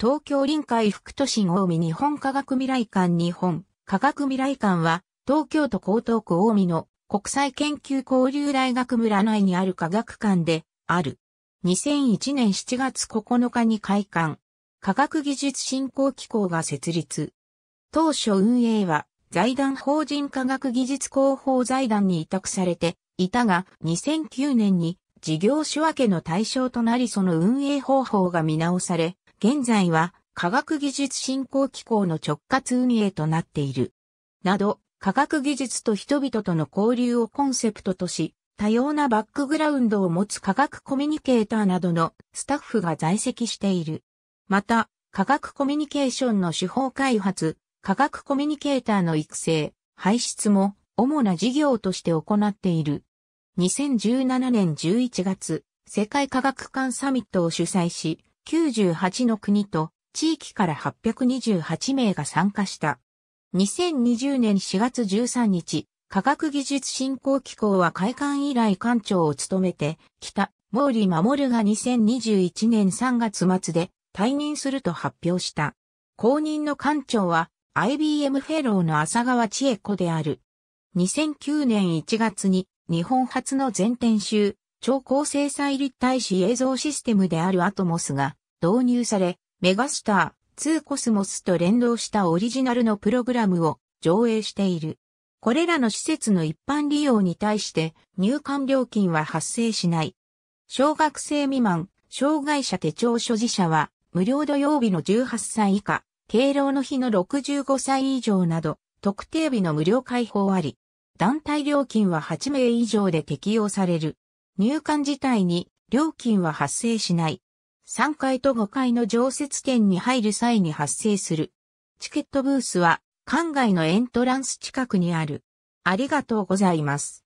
東京臨海副都心大見日本科学未来館日本科学未来館は東京都江東区大見の国際研究交流大学村内にある科学館である。2001年7月9日に開館。科学技術振興機構が設立。当初運営は財団法人科学技術広報財団に委託されていたが2009年に事業仕分けの対象となりその運営方法が見直され現在は科学技術振興機構の直轄運営となっている。など、科学技術と人々との交流をコンセプトとし、多様なバックグラウンドを持つ科学コミュニケーターなどのスタッフが在籍している。また、科学コミュニケーションの手法開発、科学コミュニケーターの育成、排出も主な事業として行っている。2017年11月、世界科学館サミットを主催し、98の国と地域から828名が参加した。2020年4月13日、科学技術振興機構は開館以来館長を務めてきた毛利守が2021年3月末で退任すると発表した。公認の館長は IBM フェローの浅川千恵子である。2009年1月に日本初の全店集超高精細立体視映像システムであるアトモスが導入され、メガスター2コスモスと連動したオリジナルのプログラムを上映している。これらの施設の一般利用に対して入館料金は発生しない。小学生未満、障害者手帳所持者は無料土曜日の18歳以下、敬老の日の65歳以上など、特定日の無料開放あり。団体料金は8名以上で適用される。入館自体に料金は発生しない。3階と5階の常設店に入る際に発生する。チケットブースは、館外のエントランス近くにある。ありがとうございます。